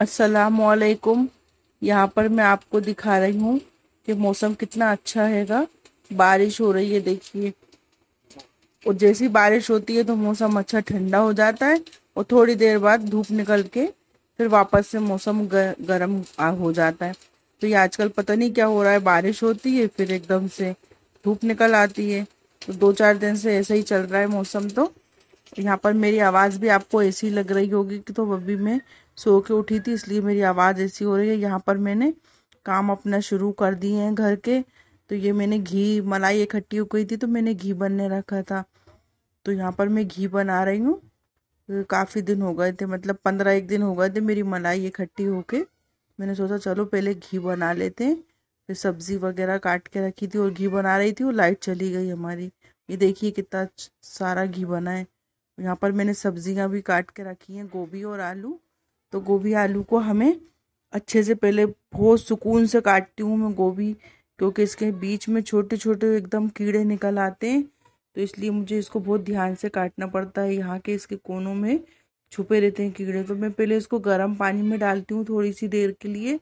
असलकुम यहाँ पर मैं आपको दिखा रही हूँ कि मौसम कितना अच्छा हैगा बारिश हो रही है देखिए और जैसी बारिश होती है तो मौसम अच्छा ठंडा हो जाता है और थोड़ी देर बाद धूप निकल के फिर वापस से मौसम गर, गर्म हो जाता है तो ये आजकल पता नहीं क्या हो रहा है बारिश होती है फिर एकदम से धूप निकल आती है तो दो चार दिन से ऐसा ही चल रहा है मौसम तो यहाँ पर मेरी आवाज़ भी आपको ऐसी लग रही होगी कि तो अभी मैं सो के उठी थी इसलिए मेरी आवाज़ ऐसी हो रही है यहाँ पर मैंने काम अपना शुरू कर दिए हैं घर के तो ये मैंने घी मलाई इकट्ठी हो गई थी तो मैंने घी बनने रखा था तो यहाँ पर मैं घी बना रही हूँ काफ़ी दिन हो गए थे मतलब पंद्रह एक दिन हो गए थे मेरी मलाई इकट्ठी होके मैंने सोचा चलो पहले घी बना लेते हैं फिर सब्ज़ी वगैरह काट के रखी थी और घी बना रही थी और लाइट चली गई हमारी ये देखिए कितना सारा घी बना है यहाँ पर मैंने सब्जियाँ भी काट के रखी हैं गोभी और आलू तो गोभी आलू को हमें अच्छे से पहले बहुत सुकून से काटती हूँ मैं गोभी क्योंकि इसके बीच में छोटे छोटे एकदम कीड़े निकल आते हैं तो इसलिए मुझे इसको बहुत ध्यान से काटना पड़ता है यहाँ के इसके कोनों में छुपे रहते हैं कीड़े तो मैं पहले इसको गर्म पानी में डालती हूँ थोड़ी सी देर के लिए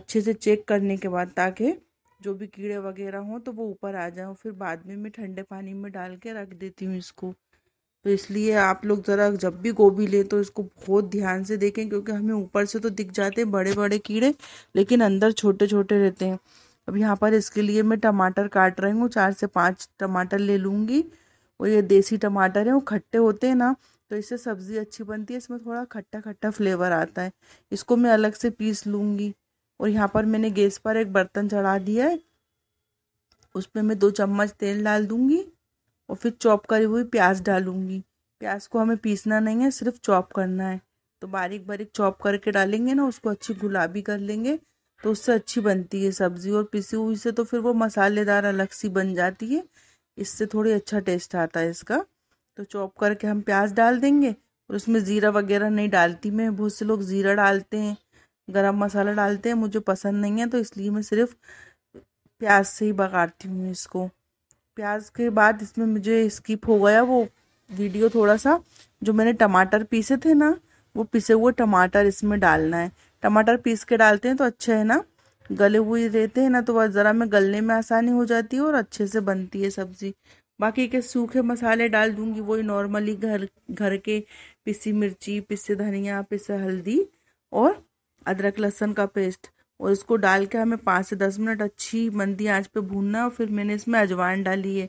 अच्छे से चेक करने के बाद ताकि जो भी कीड़े वगैरह हों तो वो ऊपर आ जाए फिर बाद में मैं ठंडे पानी में डाल के रख देती हूँ इसको तो इसलिए आप लोग ज़रा जब भी गोभी लें तो इसको बहुत ध्यान से देखें क्योंकि हमें ऊपर से तो दिख जाते हैं बड़े बड़े कीड़े लेकिन अंदर छोटे छोटे रहते हैं अब यहाँ पर इसके लिए मैं टमाटर काट रही हूँ चार से पाँच टमाटर ले लूँगी और ये देसी टमाटर है वो खट्टे होते हैं ना तो इससे सब्ज़ी अच्छी बनती है इसमें थोड़ा खट्टा खट्टा फ्लेवर आता है इसको मैं अलग से पीस लूँगी और यहाँ पर मैंने गैस पर एक बर्तन चढ़ा दिया है उसमें मैं दो चम्मच तेल डाल दूँगी और फिर चॉप करी हुई प्याज डालूँगी प्याज को हमें पीसना नहीं है सिर्फ चॉप करना है तो बारीक बारीक चॉप करके डालेंगे ना उसको अच्छी गुलाबी कर लेंगे तो उससे अच्छी बनती है सब्ज़ी और पिसी हुई से तो फिर वो मसालेदार अलग सी बन जाती है इससे थोड़ी अच्छा टेस्ट आता है इसका तो चॉप करके हम प्याज डाल देंगे और उसमें ज़ीरा वगैरह नहीं डालती मैं बहुत से लोग ज़ीरा डालते हैं गरम मसाला डालते हैं मुझे पसंद नहीं है तो इसलिए मैं सिर्फ प्याज से ही बगाड़ती हूँ इसको प्याज के बाद इसमें मुझे स्किप हो गया वो वीडियो थोड़ा सा जो मैंने टमाटर पीसे थे ना वो पिसे हुए टमाटर इसमें डालना है टमाटर पीस के डालते हैं तो अच्छे है ना गले हुए रहते हैं ना तो वह ज़रा में गलने में आसानी हो जाती है और अच्छे से बनती है सब्ज़ी बाकी के सूखे मसाले डाल दूंगी वही नॉर्मली घर घर के पिसी मिर्ची पिसे धनिया पिसे हल्दी और अदरक लहसन का पेस्ट और इसको डाल के हमें पाँच से दस मिनट अच्छी मंदी आंच पे भूनना और फिर मैंने इसमें अजवाइन डाली है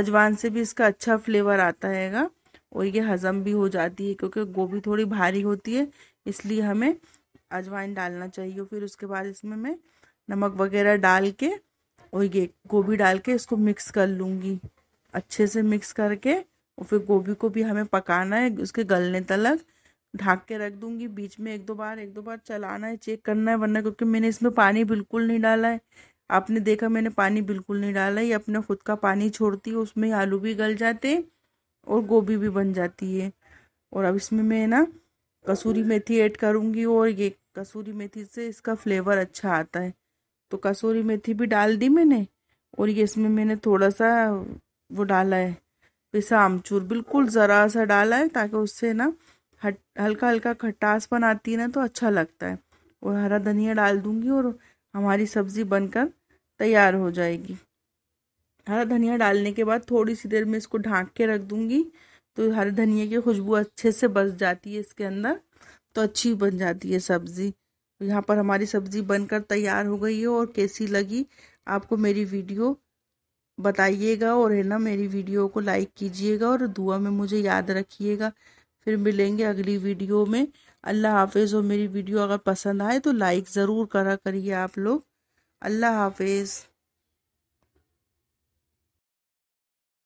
अजवाइन से भी इसका अच्छा फ्लेवर आता हैगा और ये हज़म भी हो जाती है क्योंकि गोभी थोड़ी भारी होती है इसलिए हमें अजवाइन डालना चाहिए फिर उसके बाद इसमें मैं नमक वगैरह डाल के और ये गोभी डाल के इसको मिक्स कर लूँगी अच्छे से मिक्स करके और फिर गोभी को भी हमें पकाना है उसके गलने तलक ढाक के रख दूंगी बीच में एक दो बार एक दो बार चलाना है चेक करना है वरना क्योंकि मैंने इसमें पानी बिल्कुल नहीं डाला है आपने देखा मैंने पानी बिल्कुल नहीं डाला ये अपने खुद का पानी छोड़ती है उसमें आलू भी गल जाते हैं और गोभी भी बन जाती है और अब इसमें मैं ना कसूरी मेथी ऐड करूँगी और ये कसूरी मेथी से इसका फ्लेवर अच्छा आता है तो कसूरी मेथी भी डाल दी मैंने और ये इसमें मैंने थोड़ा सा वो डाला है पिसा आमचूर बिल्कुल ज़रा सा डाला है ताकि उससे ना हट हल्का हल्का खटासपन आती है ना तो अच्छा लगता है और हरा धनिया डाल दूंगी और हमारी सब्ज़ी बनकर तैयार हो जाएगी हरा धनिया डालने के बाद थोड़ी सी देर में इसको ढाँक के रख दूंगी तो हरा धनिया की खुशबू अच्छे से बस जाती है इसके अंदर तो अच्छी बन जाती है सब्ज़ी यहाँ पर हमारी सब्ज़ी बनकर तैयार हो गई है और कैसी लगी आपको मेरी वीडियो बताइएगा और है ना मेरी वीडियो को लाइक कीजिएगा और दुआ में मुझे याद रखिएगा फिर मिलेंगे अगली वीडियो में अल्लाह हाफिज़ और मेरी वीडियो अगर पसंद आए तो लाइक ज़रूर करा करिए आप लोग अल्लाह हाफिज़